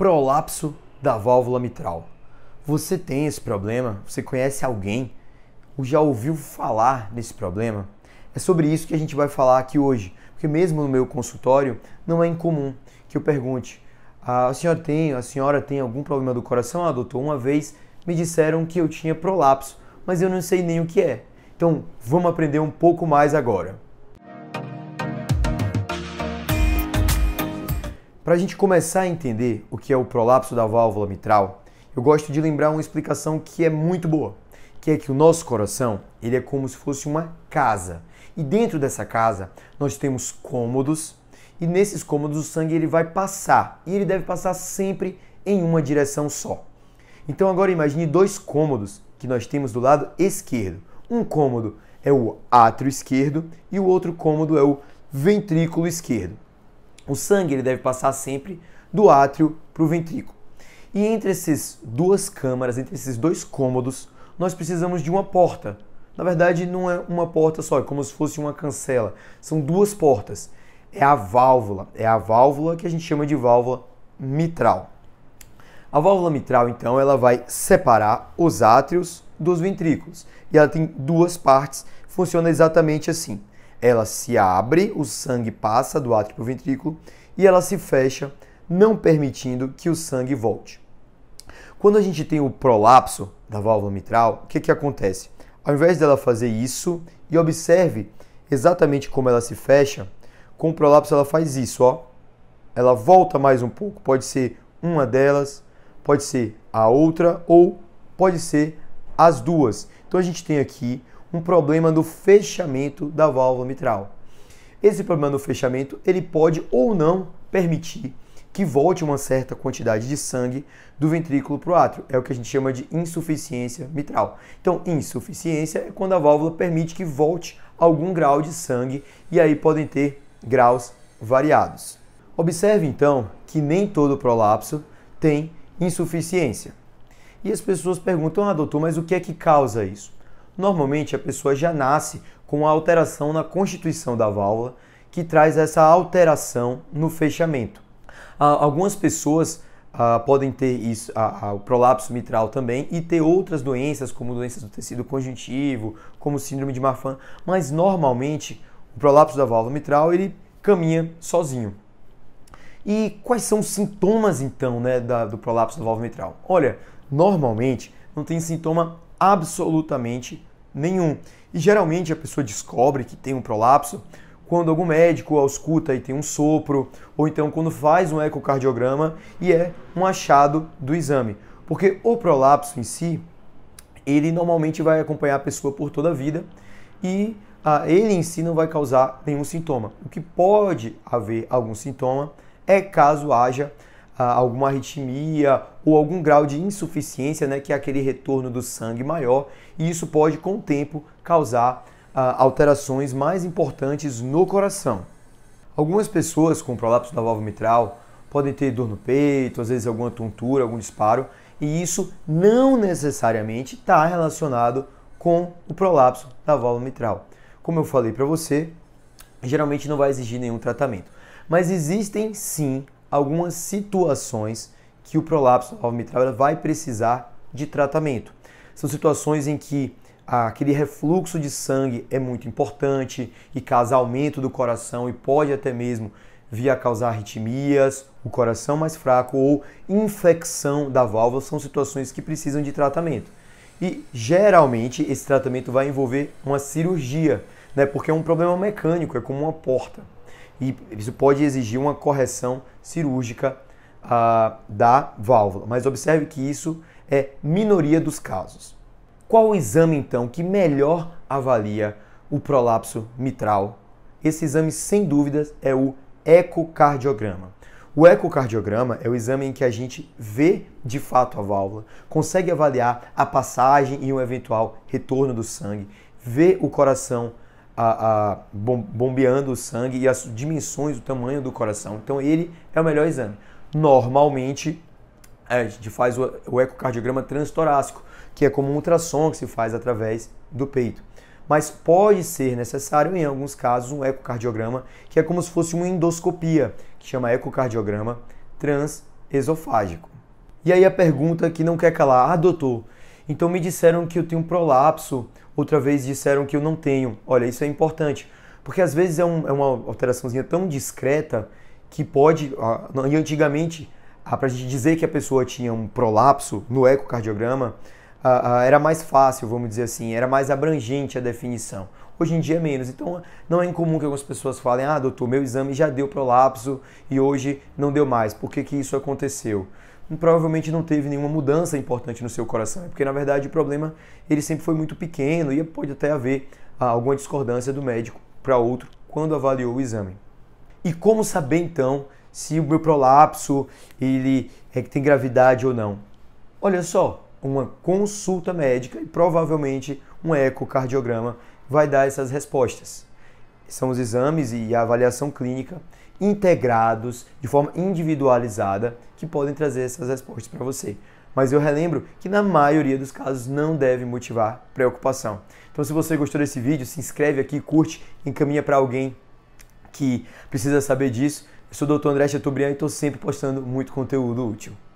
prolapso da válvula mitral. Você tem esse problema? Você conhece alguém? Ou já ouviu falar desse problema? É sobre isso que a gente vai falar aqui hoje, porque mesmo no meu consultório não é incomum que eu pergunte: ah, a senhora tem, a senhora tem algum problema do coração? Ah, doutor, uma vez me disseram que eu tinha prolapso, mas eu não sei nem o que é. Então, vamos aprender um pouco mais agora. Para a gente começar a entender o que é o prolapso da válvula mitral, eu gosto de lembrar uma explicação que é muito boa, que é que o nosso coração ele é como se fosse uma casa. E dentro dessa casa nós temos cômodos e nesses cômodos o sangue ele vai passar e ele deve passar sempre em uma direção só. Então agora imagine dois cômodos que nós temos do lado esquerdo. Um cômodo é o átrio esquerdo e o outro cômodo é o ventrículo esquerdo. O sangue ele deve passar sempre do átrio para o ventrículo. E entre essas duas câmaras, entre esses dois cômodos, nós precisamos de uma porta. Na verdade, não é uma porta só, é como se fosse uma cancela. São duas portas. É a válvula, é a válvula que a gente chama de válvula mitral. A válvula mitral, então, ela vai separar os átrios dos ventrículos. E ela tem duas partes, funciona exatamente assim ela se abre, o sangue passa do átrio para o ventrículo e ela se fecha, não permitindo que o sangue volte. Quando a gente tem o prolapso da válvula mitral, o que, que acontece? Ao invés dela fazer isso, e observe exatamente como ela se fecha, com o prolapso ela faz isso, ó. Ela volta mais um pouco, pode ser uma delas, pode ser a outra ou pode ser as duas. Então a gente tem aqui um problema no fechamento da válvula mitral. Esse problema no fechamento, ele pode ou não permitir que volte uma certa quantidade de sangue do ventrículo para o átrio. É o que a gente chama de insuficiência mitral. Então, insuficiência é quando a válvula permite que volte algum grau de sangue e aí podem ter graus variados. Observe então que nem todo prolapso tem insuficiência. E as pessoas perguntam: "Ah, doutor, mas o que é que causa isso?" normalmente a pessoa já nasce com a alteração na constituição da válvula, que traz essa alteração no fechamento. Ah, algumas pessoas ah, podem ter isso, ah, ah, o prolapso mitral também e ter outras doenças, como doenças do tecido conjuntivo, como síndrome de Marfan, mas normalmente o prolapso da válvula mitral ele caminha sozinho. E quais são os sintomas então né, da, do prolapso da válvula mitral? Olha, normalmente não tem sintoma absolutamente nenhum. E geralmente a pessoa descobre que tem um prolapso quando algum médico ausculta e tem um sopro, ou então quando faz um ecocardiograma e é um achado do exame. Porque o prolapso em si, ele normalmente vai acompanhar a pessoa por toda a vida e ah, ele em si não vai causar nenhum sintoma. O que pode haver algum sintoma é caso haja alguma arritmia ou algum grau de insuficiência, né, que é aquele retorno do sangue maior, e isso pode, com o tempo, causar ah, alterações mais importantes no coração. Algumas pessoas com prolapso da válvula mitral podem ter dor no peito, às vezes alguma tontura, algum disparo, e isso não necessariamente está relacionado com o prolapso da válvula mitral. Como eu falei para você, geralmente não vai exigir nenhum tratamento. Mas existem sim algumas situações que o prolapso da válvula mitral vai precisar de tratamento. São situações em que aquele refluxo de sangue é muito importante e causa aumento do coração e pode até mesmo vir a causar arritmias, o coração mais fraco ou infecção da válvula são situações que precisam de tratamento. E geralmente esse tratamento vai envolver uma cirurgia né? Porque é um problema mecânico, é como uma porta. E isso pode exigir uma correção cirúrgica ah, da válvula. Mas observe que isso é minoria dos casos. Qual o exame então que melhor avalia o prolapso mitral? Esse exame, sem dúvidas, é o ecocardiograma. O ecocardiograma é o exame em que a gente vê de fato a válvula, consegue avaliar a passagem e um eventual retorno do sangue, vê o coração a, a bombeando o sangue e as dimensões, o tamanho do coração. Então ele é o melhor exame. Normalmente a gente faz o, o ecocardiograma transtorácico, que é como um ultrassom que se faz através do peito. Mas pode ser necessário, em alguns casos, um ecocardiograma, que é como se fosse uma endoscopia, que chama ecocardiograma transesofágico. E aí a pergunta que não quer calar, ah, doutor, então me disseram que eu tenho um prolapso outra vez disseram que eu não tenho. Olha, isso é importante, porque às vezes é, um, é uma alteraçãozinha tão discreta que pode. antigamente, ah, para a gente dizer que a pessoa tinha um prolapso no ecocardiograma, ah, ah, era mais fácil, vamos dizer assim, era mais abrangente a definição. Hoje em dia é menos. Então não é incomum que algumas pessoas falem: ah, doutor, meu exame já deu prolapso e hoje não deu mais. Por que, que isso aconteceu? provavelmente não teve nenhuma mudança importante no seu coração, é porque na verdade o problema ele sempre foi muito pequeno e pode até haver ah, alguma discordância do médico para outro quando avaliou o exame. E como saber então se o meu prolapso ele é que tem gravidade ou não? Olha só, uma consulta médica e provavelmente um ecocardiograma vai dar essas respostas são os exames e a avaliação clínica integrados de forma individualizada que podem trazer essas respostas para você. Mas eu relembro que na maioria dos casos não deve motivar preocupação. Então se você gostou desse vídeo, se inscreve aqui, curte, encaminha para alguém que precisa saber disso. Eu sou o Dr. André Chateaubriand e estou sempre postando muito conteúdo útil.